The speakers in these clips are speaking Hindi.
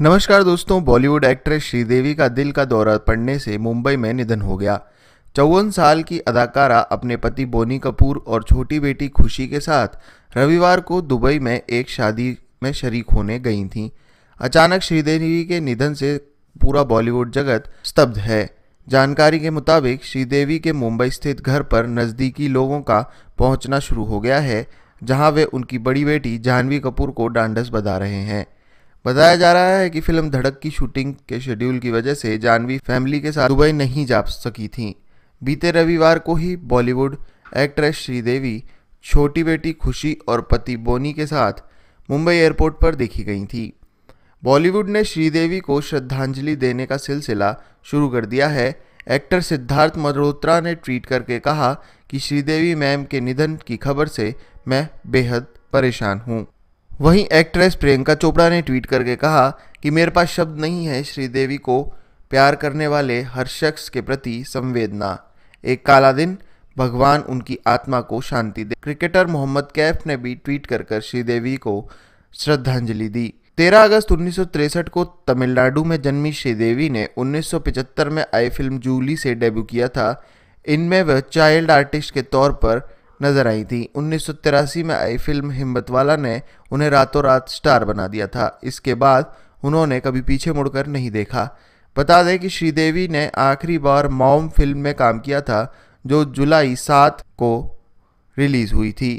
नमस्कार दोस्तों बॉलीवुड एक्ट्रेस श्रीदेवी का दिल का दौरा पड़ने से मुंबई में निधन हो गया चौवन साल की अदाकारा अपने पति बोनी कपूर और छोटी बेटी खुशी के साथ रविवार को दुबई में एक शादी में शरीक होने गई थीं अचानक श्रीदेवी के निधन से पूरा बॉलीवुड जगत स्तब्ध है जानकारी के मुताबिक श्रीदेवी के मुंबई स्थित घर पर नज़दीकी लोगों का पहुंचना शुरू हो गया है जहां वे उनकी बड़ी बेटी जाह्नवी कपूर को डांडस बता रहे हैं बताया जा रहा है कि फिल्म धड़क की शूटिंग के शेड्यूल की वजह से जानवी फैमिली के साथ दुबई नहीं जा सकी थी बीते रविवार को ही बॉलीवुड एक्ट्रेस श्रीदेवी छोटी बेटी खुशी और पति बोनी के साथ मुंबई एयरपोर्ट पर देखी गई थी बॉलीवुड ने श्रीदेवी को श्रद्धांजलि देने का सिलसिला शुरू कर दिया है एक्टर सिद्धार्थ मल्होत्रा ने ट्वीट करके कहा कि श्रीदेवी मैम के निधन की खबर से मैं बेहद परेशान हूँ वहीं एक्ट्रेस प्रियंका चोपड़ा ने ट्वीट करके कहा कि मेरे पास शब्द नहीं है श्रीदेवी को प्यार करने वाले हर शख्स के प्रति संवेदना एक काला दिन भगवान उनकी आत्मा को शांति दे क्रिकेटर मोहम्मद कैफ ने भी ट्वीट कर कर श्रीदेवी को श्रद्धांजलि दी 13 अगस्त 1963 को तमिलनाडु में जन्मी श्रीदेवी ने 1975 में आई फिल्म जूली से डेब्यू किया था इनमें वह चाइल्ड आर्टिस्ट के तौर पर नजर आई थी उन्नीस में आई फिल्म हिम्मतवाला ने उन्हें रातों रात स्टार बना दिया था इसके बाद उन्होंने कभी पीछे मुड़कर नहीं देखा बता दें कि श्रीदेवी ने आखिरी बार मॉम फिल्म में काम किया था जो जुलाई सात को रिलीज हुई थी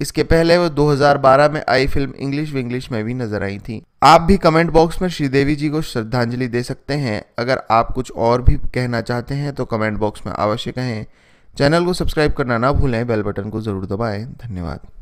इसके पहले वो 2012 में आई फिल्म इंग्लिश विंग्लिश में भी नजर आई थी आप भी कमेंट बॉक्स में श्रीदेवी जी को श्रद्धांजलि दे सकते हैं अगर आप कुछ और भी कहना चाहते हैं तो कमेंट बॉक्स में अवश्य कहें चैनल को सब्सक्राइब करना ना भूलें बेल बटन को ज़रूर दबाएं धन्यवाद